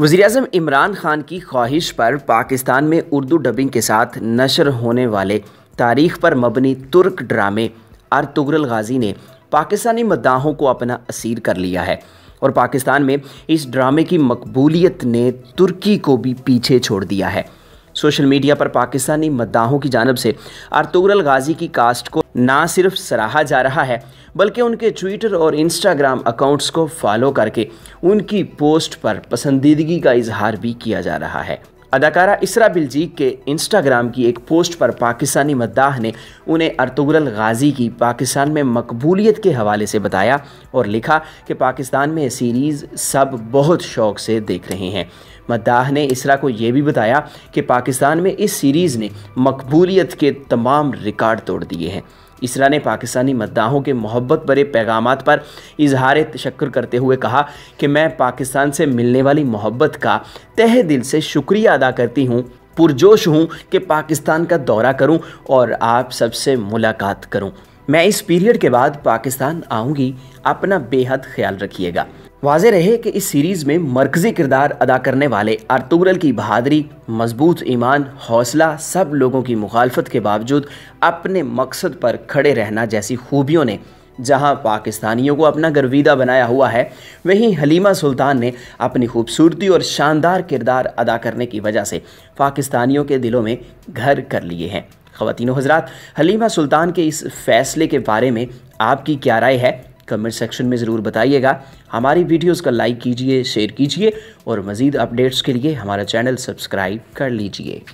वज़ी अजम इमरान खान की ख्वाहिश पर पाकिस्तान में उर्दू डबिंग के साथ नशर होने वाले तारीख पर मबनी तुर्क ड्रामे आरतुगरल गाजी ने पाकिस्तानी मद्दाहों को अपना असीर कर लिया है और पाकिस्तान में इस ड्रामे की मकबूलियत ने तुर्की को भी पीछे छोड़ दिया है सोशल मीडिया पर पाकिस्तानी मद्दाहों की जानब से अरतुगरल गाजी की कास्ट को ना सिर्फ सराहा जा रहा है बल्कि उनके ट्विटर और इंस्टाग्राम अकाउंट्स को फॉलो करके उनकी पोस्ट पर पसंदीदगी का इजहार भी किया जा रहा है अदाकारा इसरा बिलजीक के इंस्टाग्राम की एक पोस्ट पर पाकिस्तानी मद्दाह ने उन्हें अर्तुगरल गाजी की पाकिस्तान में मकबूलियत के हवाले से बताया और लिखा कि पाकिस्तान में सीरीज़ सब बहुत शौक से देख रहे हैं मद्दाह ने इसरा को यह भी बताया कि पाकिस्तान में इस सीरीज़ ने मकबूलियत के तमाम रिकॉर्ड तोड़ दिए हैं इसरा ने पाकिस्तानी मद्दाहों के मोहब्बत भरे पैगाम पर इजहार तशक्र करते हुए कहा कि मैं पाकिस्तान से मिलने वाली मोहब्बत का तह दिल से शुक्रिया अदा करती हूँ पुरजोश हूँ कि पाकिस्तान का दौरा करूँ और आप सबसे मुलाकात करूँ मैं इस पीरियड के बाद पाकिस्तान आऊँगी अपना बेहद ख्याल रखिएगा वाजे रहे कि इस सीरीज़ में मरकज़ी किरदार अदा करने वाले अर्तुगरल की बहादरी मजबूत ईमान हौसला सब लोगों की मुखालफत के बावजूद अपने मकसद पर खड़े रहना जैसी खूबियों ने जहां पाकिस्तानियों को अपना गर्वीदा बनाया हुआ है वहीं हलीमा सुल्तान ने अपनी खूबसूरती और शानदार किरदार अदा करने की वजह से पाकिस्तानियों के दिलों में घर कर लिए हैं ख़वान हजरात हलीमा सुल्तान के इस फैसले के बारे में आपकी क्या राय है कमेंट सेक्शन में ज़रूर बताइएगा हमारी वीडियोज़ का लाइक कीजिए शेयर कीजिए और मज़ीद अपडेट्स के लिए हमारा चैनल सब्सक्राइब कर लीजिए